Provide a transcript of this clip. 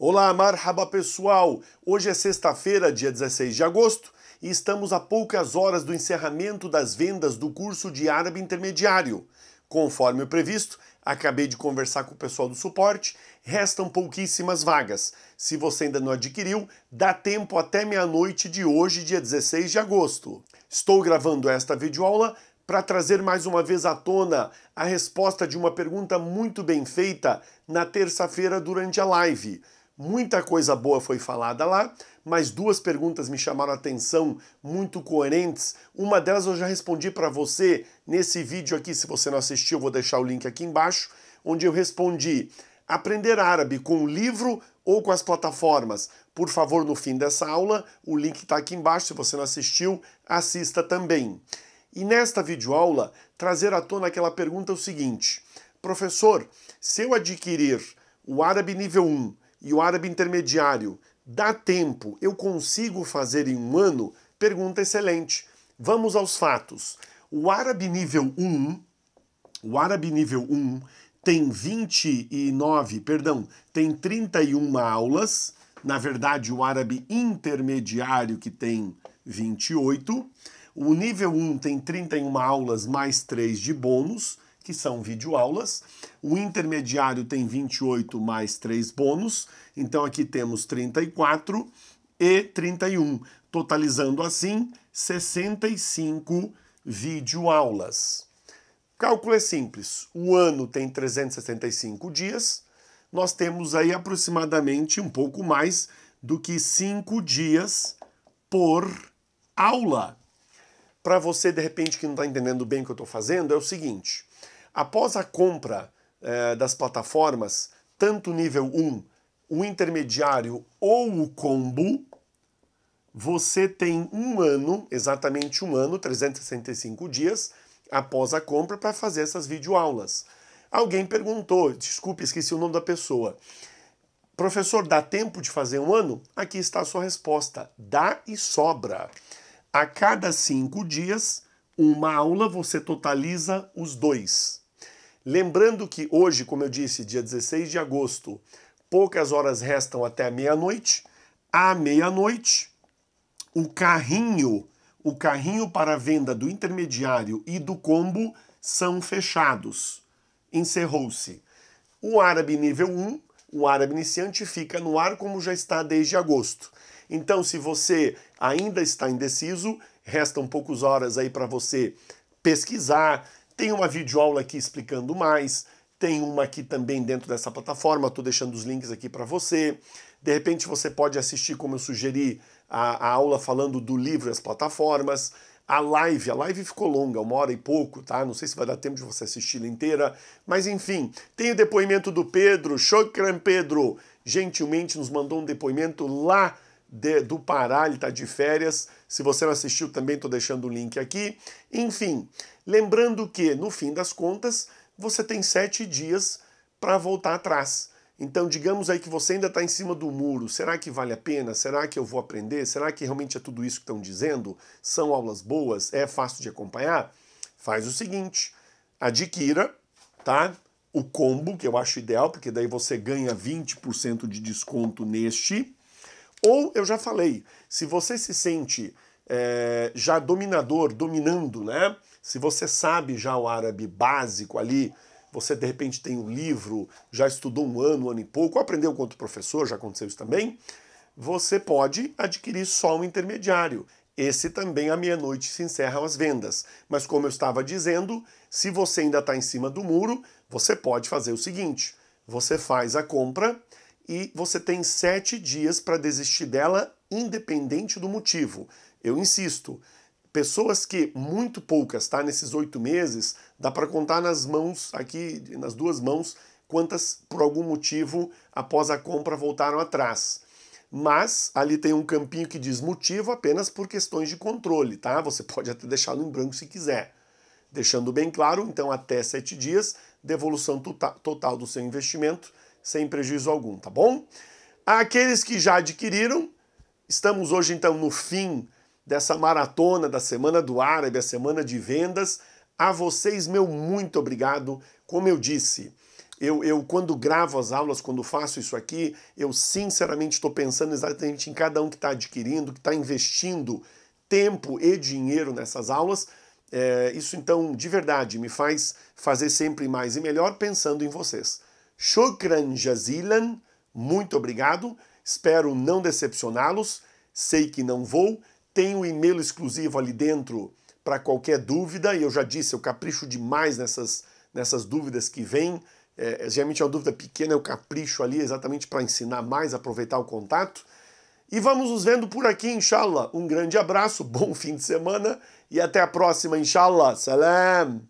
Olá, marhaba pessoal! Hoje é sexta-feira, dia 16 de agosto, e estamos a poucas horas do encerramento das vendas do curso de árabe intermediário. Conforme o previsto, acabei de conversar com o pessoal do suporte, restam pouquíssimas vagas. Se você ainda não adquiriu, dá tempo até meia-noite de hoje, dia 16 de agosto. Estou gravando esta videoaula para trazer mais uma vez à tona a resposta de uma pergunta muito bem feita na terça-feira durante a live. Muita coisa boa foi falada lá, mas duas perguntas me chamaram a atenção, muito coerentes. Uma delas eu já respondi para você nesse vídeo aqui, se você não assistiu, vou deixar o link aqui embaixo, onde eu respondi: aprender árabe com o livro ou com as plataformas? Por favor, no fim dessa aula, o link está aqui embaixo, se você não assistiu, assista também. E nesta videoaula, trazer à tona aquela pergunta o seguinte: Professor, se eu adquirir o árabe nível 1 e o árabe intermediário, dá tempo, eu consigo fazer em um ano? Pergunta excelente. Vamos aos fatos. O árabe nível 1, o árabe nível 1 tem 29, perdão, tem 31 aulas. Na verdade, o árabe intermediário que tem 28. O nível 1 tem 31 aulas mais 3 de bônus que são videoaulas. O intermediário tem 28 mais 3 bônus, então aqui temos 34 e 31, totalizando assim 65 videoaulas. Cálculo é simples. O ano tem 365 dias. Nós temos aí aproximadamente um pouco mais do que 5 dias por aula. Para você, de repente, que não está entendendo bem o que eu estou fazendo, é o seguinte. Após a compra eh, das plataformas, tanto nível 1, o intermediário ou o combo, você tem um ano, exatamente um ano, 365 dias após a compra para fazer essas videoaulas. Alguém perguntou, desculpe, esqueci o nome da pessoa. Professor, dá tempo de fazer um ano? Aqui está a sua resposta. Dá e sobra. A cada cinco dias, uma aula, você totaliza os dois. Lembrando que hoje, como eu disse, dia 16 de agosto, poucas horas restam até a meia-noite. À meia-noite, o carrinho, o carrinho para venda do intermediário e do combo são fechados. Encerrou-se. O árabe nível 1, o árabe iniciante fica no ar como já está desde agosto. Então, se você ainda está indeciso, restam poucas horas aí para você pesquisar, tem uma videoaula aqui explicando mais, tem uma aqui também dentro dessa plataforma, estou deixando os links aqui para você. De repente você pode assistir, como eu sugeri, a, a aula falando do livro e as plataformas. A live, a live ficou longa, uma hora e pouco, tá? Não sei se vai dar tempo de você assistir ela inteira, mas enfim, tem o depoimento do Pedro, Chocran Pedro, gentilmente nos mandou um depoimento lá de, do Pará, ele está de férias, se você não assistiu, também estou deixando o link aqui. Enfim, lembrando que, no fim das contas, você tem sete dias para voltar atrás. Então, digamos aí que você ainda está em cima do muro. Será que vale a pena? Será que eu vou aprender? Será que realmente é tudo isso que estão dizendo? São aulas boas? É fácil de acompanhar? Faz o seguinte: adquira, tá? O combo, que eu acho ideal, porque daí você ganha 20% de desconto neste ou eu já falei, se você se sente é, já dominador, dominando, né? Se você sabe já o árabe básico ali, você de repente tem um livro, já estudou um ano, um ano e pouco, aprendeu com outro professor, já aconteceu isso também, você pode adquirir só um intermediário. Esse também à meia-noite se encerram as vendas. Mas como eu estava dizendo, se você ainda está em cima do muro, você pode fazer o seguinte: você faz a compra e você tem sete dias para desistir dela, independente do motivo. Eu insisto, pessoas que muito poucas, tá? Nesses oito meses, dá para contar nas mãos, aqui nas duas mãos, quantas por algum motivo após a compra voltaram atrás. Mas ali tem um campinho que diz motivo apenas por questões de controle, tá? Você pode até deixar no em branco se quiser. Deixando bem claro, então, até sete dias, devolução tota-, total do seu investimento sem prejuízo algum, tá bom? Aqueles que já adquiriram, estamos hoje então no fim dessa maratona da Semana do Árabe, a Semana de Vendas. A vocês, meu muito obrigado. Como eu disse, eu, eu quando gravo as aulas, quando faço isso aqui, eu sinceramente estou pensando exatamente em cada um que está adquirindo, que está investindo tempo e dinheiro nessas aulas. É, isso então, de verdade, me faz fazer sempre mais e melhor pensando em vocês. Shukran Jazilan, muito obrigado. Espero não decepcioná-los. Sei que não vou. Tem um e-mail exclusivo ali dentro para qualquer dúvida. E eu já disse, eu capricho demais nessas, nessas dúvidas que vêm. É, é geralmente é uma dúvida pequena, eu capricho ali exatamente para ensinar mais, aproveitar o contato. E vamos nos vendo por aqui, inshallah. Um grande abraço, bom fim de semana e até a próxima, inshallah. Salam!